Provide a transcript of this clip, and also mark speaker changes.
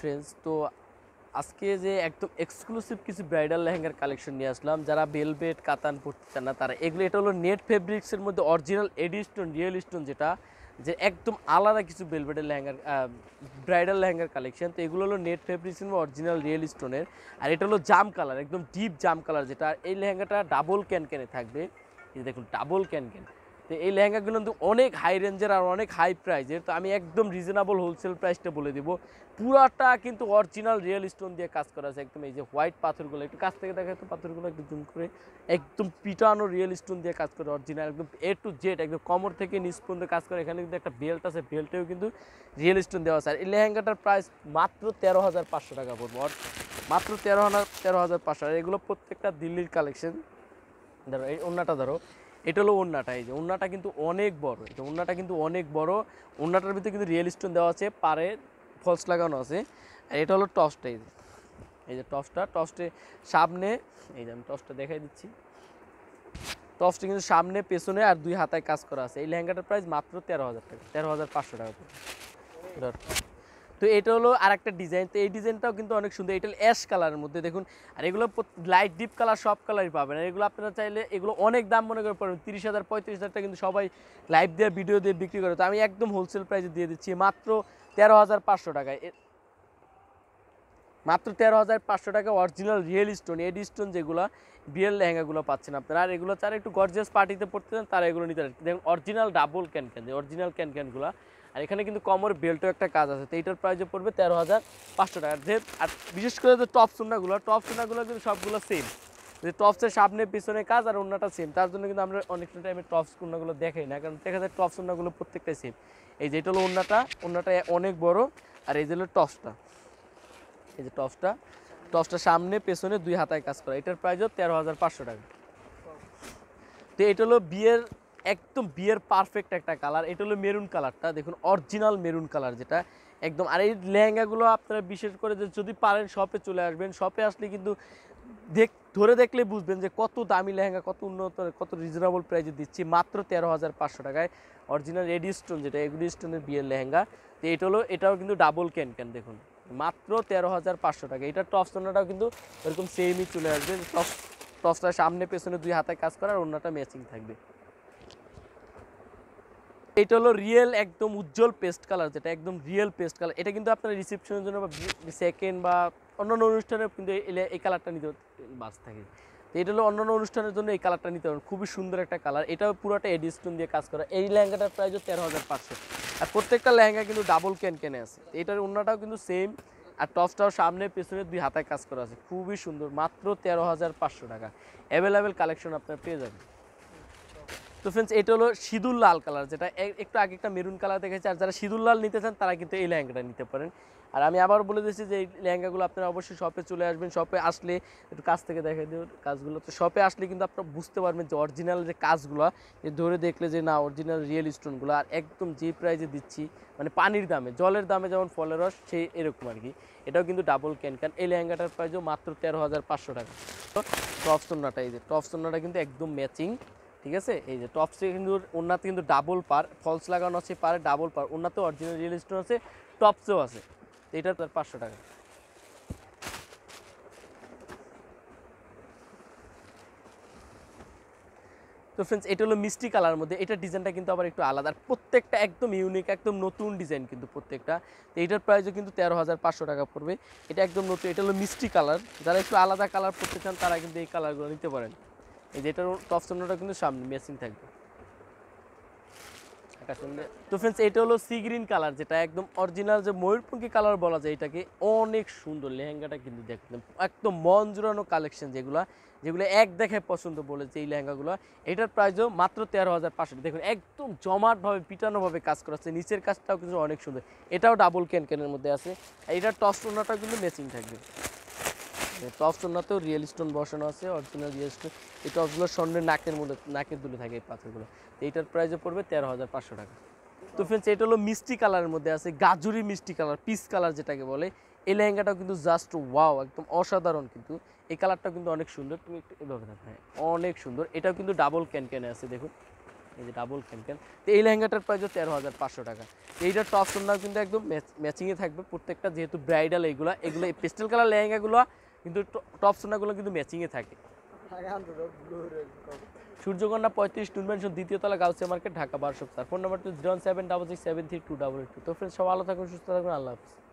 Speaker 1: friends তো আজকে যে একদম এক্সক্লুসিভ কিছু ব্রাইডাল লেহেঙ্গার কালেকশন নিয়ে আসলাম যারা বেলবেট কাতান পড়তে চান না তারা এগুলো এটা হলো নেট ফেব্রিক্সের মধ্যে original AD stone real stone যেটা যে একদম আলাদা কিছু বেলবেটের লেহেঙ্গার ব্রাইডাল লেহেঙ্গার কালেকশন তো এগুলো হলো নেট ফেব্রিক্সের অরিজিনাল রিয়েল স্টোনের আর এটা হলো জাম কালার একদম ডিপ জাম কালার যেটা এই লেহেঙ্গাটা ডাবল ক্যান ক্যানে থাকবে দেখুন ডাবল ক্যান ক্যান তো এই লেহেঙ্গাগুলো কিন্তু অনেক হাই রেঞ্জের আর অনেক হাই প্রাইজের তো আমি একদম রিজনেবল হোলসেল প্রাইসটা বলে দিব পুরাটা কিন্তু অরিজিনাল রিয়েল স্টোন দিয়ে কাজ করা আছে একদম এই যে হোয়াইট পাথরগুলো একটু কাছ থেকে দেখা তো পাথরগুলো একটু জুম করে একদম পিটানো রিয়েল স্টোন দিয়ে কাজ করে অরিজিনাল একদম এ টু জেড একদম কমর থেকে নিচ পর্যন্ত কাজ করে এখানে কিন্তু একটা বেল্ট আছে বেল্টেও কিন্তু রিয়েল স্টোন দেওয়া আছে আর এই লেহেঙ্গাটার প্রাইস মাত্র তেরো হাজার পাঁচশো টাকা পড়বো মাত্র তেরো হাজার তেরো হাজার পাঁচশো আর এগুলো প্রত্যেকটা দিল্লির কালেকশন ধরো এই অন্যটা ধরো এটা হলো ওন্নাটা এই যে ওন্নাটা কিন্তু অনেক বড় এটা ওন্নাটা কিন্তু অনেক বড় ওন্নাটার ভিতরে কিন্তু রিয়েল স্টোন দেওয়া আছে পারে ফলস লাগানো আছে আর এটা হলো টসটা এই যে এই যে টসটা টসটে সামনে এই যে আমি টসটা দেখাই দিচ্ছি টসটি কিন্তু সামনে পেছনে আর দুই হাতায় কাজ করা আছে এই লেহেঙ্গাটার প্রাইস মাত্র তেরো হাজার টাকা তেরো হাজার পাঁচশো টাকা তো এটা হলো আর একটা ডিজাইন তো এই ডিজাইনটাও কিন্তু অনেক সুন্দর এটা অ্যাশ কালারের মধ্যে দেখুন আর এগুলো লাইট ডিপ কালার সব কালারই পাবেন আর এগুলো আপনারা চাইলে এগুলো অনেক দাম মনে করে পাবেন তিরিশ হাজার পঁয়ত্রিশ হাজারটা কিন্তু সবাই লাইভ দিয়ে ভিডিও দিয়ে বিক্রি করে তো আমি একদম হোলসেল প্রাইসে দিয়ে দিচ্ছি মাত্র তেরো হাজার পাঁচশো টাকায় মাত্র তেরো হাজার পাঁচশো টাকা original real stone AD stone যেগুলো বিয়ের লেহেঙ্গাগুলো পাচ্ছেন আপনারা আর এগুলো যারা একটু গর্জিয়াস পার্টিতে পড়তে চান তারা এগুলো নিতে পারেন দেখুন অরিজিনাল ডাবল ক্যান ক্যান যে অরিজিনাল ক্যান ক্যানগুলো আর এখানে কিন্তু কমর বেল্টও একটা কাজ আছে তো এইটার প্রাইসও পড়বে তেরো হাজার পাঁচশো টাকা যে আর বিশেষ করে যে টপ সুন্নাগুলো টপ সুন্নাগুলো কিন্তু সবগুলো সেম যে টপসের সামনে পিছনে কাজ আর অন্যটা সেম তার জন্য কিন্তু আমরা অনেকটা টাইমে টপস কন্যাগুলো দেখাই না কারণ দেখা যায় টপ সুন্নাগুলো প্রত্যেকটাই সেম এই যে এটা হলো অন্যটা অন্যটা অনেক বড় আর এই যে হলো টপসটা এই যে টপসটা টপসটা সামনে পেছনে দুই হাতায় কাজ করা এটার প্রাইসও তেরো হাজার পাঁচশো টাকা তো এটা হলো বিয়ের একদম বিয়ের পারফেক্ট একটা কালার এটা হলো মেরুন কালারটা দেখুন অরিজিনাল মেরুন কালার যেটা একদম আর এই লেহেঙ্গাগুলো আপনারা বিশেষ করে যে যদি পারেন শপে চলে আসবেন শপে আসলে কিন্তু দেখ ধরে দেখলে বুঝবেন যে কত দামি লেহেঙ্গা কত উন্নত কত রিজনেবল প্রাইজে দিচ্ছি মাত্র তেরো হাজার পাঁচশো টাকায় অরিজিনাল রেডি স্টোন যেটা এগুলি স্টোনের বিয়ের লেহেঙ্গা তো এটা হলো এটাও কিন্তু ডাবল ক্যান ক্যান দেখুন মাত্র তেরো হাজার পাঁচশো টাকা এটার টপ কিন্তু ওরকম সেমই চলে আসবে টপ টসটা সামনে পেছনে দুই হাতে কাজ করার অন্যটা ম্যাচিং থাকবে এটা হলো রিয়েল একদম উজ্জ্বল পেস্ট কালার যেটা একদম রিয়েল পেস্ট কালার এটা কিন্তু আপনার রিসেপশনের জন্য বা সেকেন্ড বা অন্যান্য অনুষ্ঠানে কিন্তু এই কালারটা নিতে বাস থাকে তো এটা হলো অন্যান্য অনুষ্ঠানের জন্য এই কালারটা নিতে পারেন খুবই সুন্দর একটা কালার এটা পুরোটা এডিস্টোন দিয়ে কাজ করা এই লেহেঙ্গাটার প্রাইস তেরো হাজার পাঁচশো আর প্রত্যেকটা লেহেঙ্গা কিন্তু ডাবল ক্যান কেনে আছে এটার অন্যটাও কিন্তু সেম আর টপসটাও সামনে পেছনে দুই হাতায় কাজ করা আছে খুবই সুন্দর মাত্র তেরো হাজার পাঁচশো টাকা অ্যাভেলেবেল কালেকশন আপনার পেয়ে যাবেন তো ফ্রেন্ডস এটা হলো সিঁদুর লাল কালার যেটা একটু আগে একটা মেরুন কালার দেখেছি আর যারা সিঁদুর লাল নিতে চান তারা কিন্তু এই লেহেঙ্গাটা নিতে পারেন আর আমি আবার বলে দিচ্ছি যে এই ল্যাঙ্গাগুলো আপনারা অবশ্যই শপে চলে আসবেন শপে আসলে একটু কাছ থেকে দেখা দিও কাজগুলো তো শপে আসলে কিন্তু আপনারা বুঝতে পারবেন যে অরিজিনাল যে কাজগুলো যে ধরে দেখলে যে না অরিজিনাল রিয়েল স্টোনগুলো আর একদম যে প্রাইজে দিচ্ছি মানে পানির দামে জলের দামে যেমন ফলের রস সেই এরকম আর কি এটাও কিন্তু ডাবল ক্যান কান এই ল্যাঙ্গাটার প্রাইজও মাত্র তেরো হাজার পাঁচশো টাকা টপ সোনাটা এই যে টপ সোনাটা কিন্তু একদম ম্যাচিং ঠিক আছে এই যে সিক্স কিন্তু ওনাতে কিন্তু ডাবল পার ফলস লাগানো আছে পারে ডাবল পার ওনাতে অরিজিনাল রিয়েল স্টোন আছে সেও আছে এটা তার পাঁচশো টাকা তো ফ্রেন্ডস এটা হলো মিষ্টি কালার মধ্যে এটা ডিজাইনটা কিন্তু আবার একটু আলাদা আর প্রত্যেকটা একদম ইউনিক একদম নতুন ডিজাইন কিন্তু প্রত্যেকটা তো এটার প্রাইসও কিন্তু তেরো হাজার পাঁচশো টাকা পড়বে এটা একদম নতুন এটা হলো মিষ্টি কালার যারা একটু আলাদা কালার পড়তে চান তারা কিন্তু এই কালারগুলো নিতে পারেন এই যেটার টপ সোনাটা কিন্তু সামনে মেসিং থাকবে তো ফ্রেন্ডস এটা হলো সি গ্রিন কালার যেটা একদম অরিজিনাল যে ময়ূরপঙ্খী কালার বলা যায় এটাকে অনেক সুন্দর লেহেঙ্গাটা কিন্তু দেখলাম একদম মন জোরানো কালেকশন যেগুলো যেগুলো এক দেখে পছন্দ বলে যে এই লেহেঙ্গাগুলো এটার প্রাইসও মাত্র তেরো হাজার পাঁচশো দেখুন একদম জমাটভাবে পিটানোভাবে কাজ করা হচ্ছে নিচের কাজটাও কিন্তু অনেক সুন্দর এটাও ডাবল ক্যান ক্যানের মধ্যে আছে এটার টস কিন্তু মেসিং থাকবে টপ সোনাতেও রিয়েল স্টোন বসানো আছে অরিজিনাল রিয়েল স্টোন এই টপগুলো স্বর্ণের নাকের মূলে নাকের দুলে থাকে এই পাথরগুলো এইটার প্রাইসও পড়বে তেরো হাজার পাঁচশো টাকা তো ফ্রেন্ডস এটা হলো মিষ্টি কালারের মধ্যে আছে গাজুরি মিষ্টি কালার পিস কালার যেটাকে বলে এই লেহেঙ্গাটাও কিন্তু জাস্ট ওয়াও একদম অসাধারণ কিন্তু এই কালারটা কিন্তু অনেক সুন্দর তুমি একটু এভাবে দেখো হ্যাঁ, অনেক সুন্দর এটাও কিন্তু ডাবল ক্যানে আছে দেখুন এই যে ডাবল ক্যান তো এই লেহেঙ্গাটার প্রাইস তেরো হাজার পাঁচশো টাকা এইটার টপ সুন্দর কিন্তু একদম ম্যাচিংয়ে থাকবে প্রত্যেকটা যেহেতু ব্রাইডাল এইগুলো এগুলো এই পেস্টেল কালার লেহেঙ্গাগুলো কিন্তু টপ সোনাগুলো কিন্তু ম্যাচিংয়ে থাকে সূর্যকন্যা পঁয়ত্রিশ টুল মেনশন দ্বিতীয় তলা গাউসিয়া মার্কেট ঢাকা বারোশো sir phone number two zero seven double six seven three two double two তো ফ্রেন্ড সব ভালো থাকুন সুস্থ থাকুন আল্লাহ হাফিজ